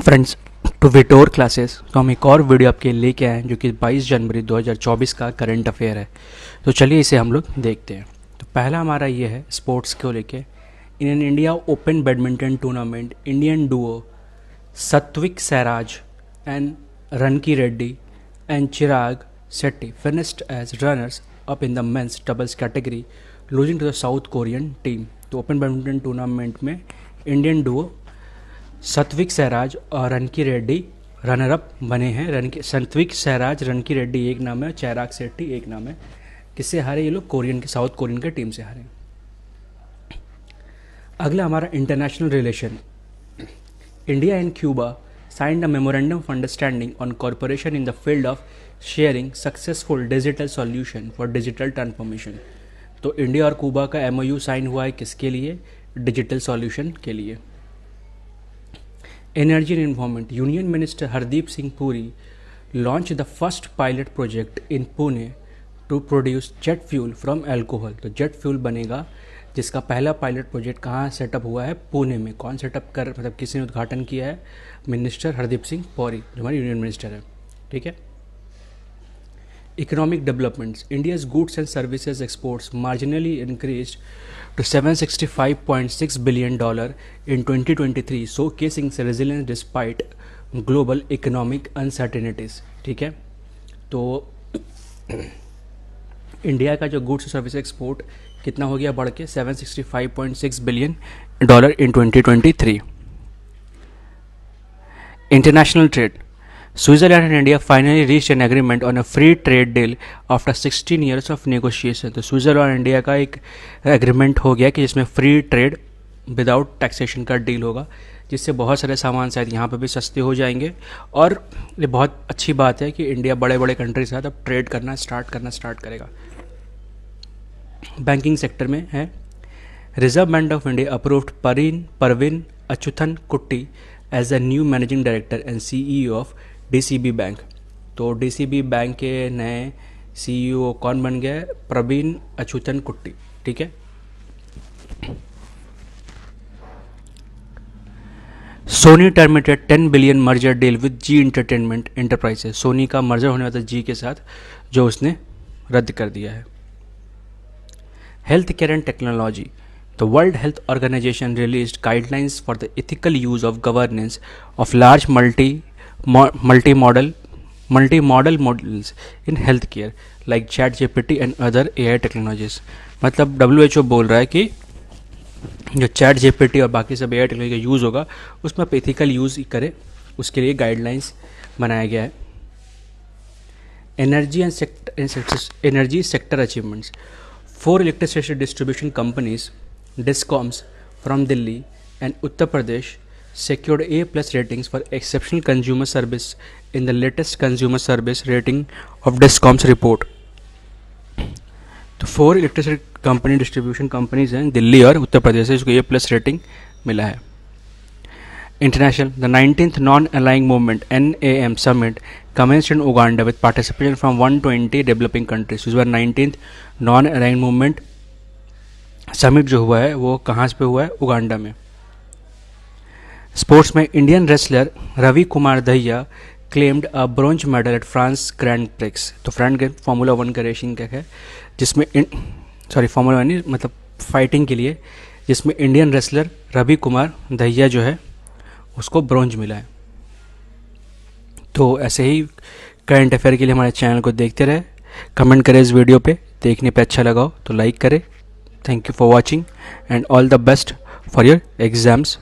Friends to Vittore classes तो हम एक और वीडियो आपके लेके आए हैं जो कि 22 जनवरी 2024 का करंट अफेयर है तो चलिए इसे हम लोग देखते हैं तो पहला हमारा ये है स्पोर्ट्स को लेके in an India Open badminton tournament Indian duo Satwik Sairaj and Rankireddy and Chirag Shetty finished as runners up in the men's doubles category losing to the South Korean team तो ओपन बैडमिंटन टूर्नामेंट में इंडियन डुओ सत्विक सहराज और रनकी Reddy runner up बने हैं रनकी सत्विक सहराज रनकी रेड्डी एक नाम है चैराग सेट्टी एक नाम है किससे हारे ये लोग कोरियन के साउथ कोरियन के टीम से हारे अगला हमारा international relation India and Cuba sign the memorandum of understanding on corporation in the field of sharing successful digital solution for digital transformation तो इंडिया और क्यूबा का एम साइन हुआ है किसके लिए डिजिटल सॉल्यूशन के लिए energy and environment union minister Hardeep Singh Puri launch the first pilot project in Pune to produce jet fuel from alcohol तो जेट फ्यूल बनेगा जिसका पहला पायलट प्रोजेक्ट कहाँ सेटअप हुआ है पुणे में कौन सेटअप कर मतलब किसी ने उद्घाटन किया है मिनिस्टर हरदीप सिंह पौरी जो हमारे यूनियन मिनिस्टर हैं ठीक है economic developments, India's goods and services exports marginally increased to 765.6 billion dollar in 2023, showcasing resilience despite global economic uncertainties. ठीक है तो इंडिया का जो गुड्स और सर्विस एक्सपोर्ट कितना हो गया बढ़ के 765.6 billion dollar in 2023 international trade Switzerland and India finally reach an agreement on a free trade deal after 16 years of negotiation तो स्विट्ज़रलैंड और इंडिया का एक एग्रीमेंट हो गया कि जिसमें फ्री ट्रेड विदाउट टैक्सेशन का डील होगा जिससे बहुत सारे सामान शायद यहाँ पर भी सस्ते हो जाएंगे और ये बहुत अच्छी बात है कि इंडिया बड़े बड़े कंट्री के साथ अब ट्रेड करना स्टार्ट करना स्टार्ट करेगा बैंकिंग सेक्टर में है Reserve Bank of India approved परीन Praveen Achuthan Kutty as a new managing director and CEO of DCB bank तो डीसीबी बैंक के नए सीईओ e कौन बन गए प्रवीण अचूतन कुट्टी ठीक है Sony terminated 10 billion merger deal with Zee entertainment enterprises Sony का मर्जर होने वाला जी के साथ जो उसने रद्द कर दिया है health care and technology the World Health Organization release guidelines for the ethical use of governance of large multi multi models in health care like chat G P T and other A I technologies मतलब W बोल रहा है कि जो chat T और बाकी सब I technology का यूज़ होगा उसमें आप एथिकल यूज़ करें उसके लिए गाइडलाइंस बनाया गया है energy and sector energy sector achievements four electricity distribution companies discoms from Delhi and Uttar Pradesh secured A plus ratings for exceptional consumer service in the latest consumer service rating of Discom's report. तो four electricity company distribution companies हैं दिल्ली और उत्तर प्रदेश से इसको ए plus rating मिला है international the nineteenth non aligning movement N A M summit commence in Uganda with participation from twenty developing countries इस बार nineteenth non aligning movement summit जो हुआ है वो कहाँ पे हुआ है उगांडा में स्पोर्ट्स में Indian wrestler Ravi Kumar Dahiya claimed a bronze medal at France Grand Prix तो गेम फार्मूला वन का रेसिंग का है जिसमें सॉरी फार्मूला वन मतलब फाइटिंग के लिए जिसमें इंडियन रेसलर रवि कुमार दहिया जो है उसको ब्रॉन्ज मिला है तो ऐसे ही करंट अफेयर के लिए हमारे चैनल को देखते रहे कमेंट करें इस वीडियो पे देखने पे अच्छा लगा हो तो लाइक करें thank you for watching and all the best for your exams